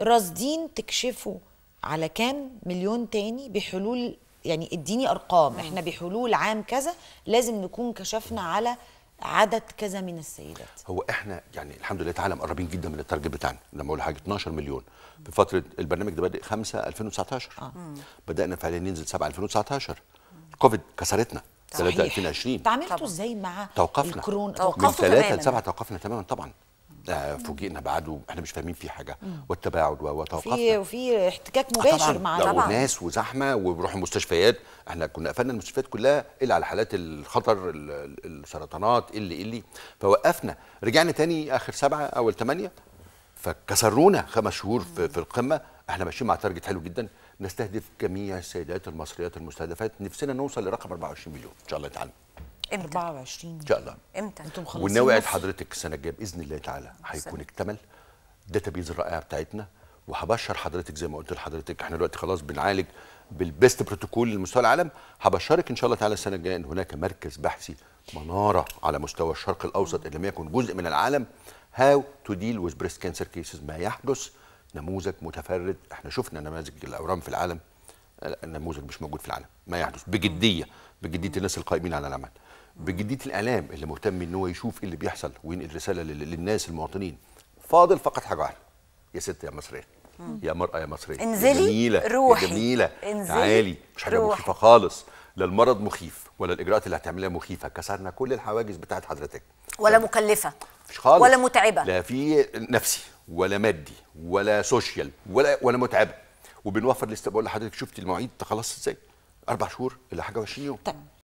راصدين تكشفوا على كام مليون تاني بحلول يعني اديني ارقام احنا بحلول عام كذا لازم نكون كشفنا على عدد كذا من السيدات هو احنا يعني الحمد لله تعالى مقربين جدا من التارجت بتاعنا لما اقول حاجه 12 مليون في فتره البرنامج ده بادئ 5 2019 آه. بدانا فعليا ننزل 7 2019 الكوفيد كسرتنا صحيح 2020 تعاملتوا ازاي مع توقفنا الكورونا توقفنا من 3 ل 7 توقفنا تماما طبعا آه، فوجئنا بعده احنا مش فاهمين فيه حاجه والتباعد وتوقفنا في وفي احتكاك آه، مباشر مع طبعا وناس وزحمه وبروح المستشفيات احنا كنا قفلنا المستشفيات كلها الا على حالات الخطر السرطانات اللي اللي فوقفنا رجعنا تاني اخر سبعه اول ثمانيه فكسرونا خمس شهور في, في القمه احنا ماشيين مع تارجت حلو جدا نستهدف جميع السيدات المصريات المستهدفات نفسنا نوصل لرقم 24 مليون ان شاء الله تعالى امتى 24 ان شاء الله امتى انتم مخلصين والناوي حضرتك السنه الجايه باذن الله تعالى هيكون اكتمل الداتابيز الرائعه بتاعتنا وهبشر حضرتك زي ما قلت لحضرتك احنا دلوقتي خلاص بنعالج بالبيست بروتوكول لمستوى العالم هبشرك ان شاء الله تعالى السنه الجايه ان هناك مركز بحثي مناره على مستوى الشرق الاوسط ان لم يكن جزء من العالم هاو تو ديل وذ بريست كانسر كيسز ما يحدث نموذج متفرد احنا شفنا نماذج الاورام في العالم النموذج مش موجود في العالم ما يحدث بجديه بجديه الناس القائمين على العمل بجديه الإعلام اللي مهتم إن هو يشوف إيه اللي بيحصل وينقل رسالة للناس المواطنين فاضل فقط حاجة واحدة يا ست يا مصرية يا مرأة يا مصرية انزلي يا جميلة روحي يا جميلة انزلي تعالي مش حاجة روحي. مخيفة خالص لا المرض مخيف ولا الإجراءات اللي هتعملها مخيفة كسرنا كل الحواجز بتاعت حضرتك ولا مكلفة مش خالص ولا متعبة لا في نفسي ولا مادي ولا سوشيال ولا ولا متعبة وبنوفر لسه بقول لحضرتك شفتي المواعيد خلاص ازاي اربع شهور الا حاجه و20 يوم تمام طيب.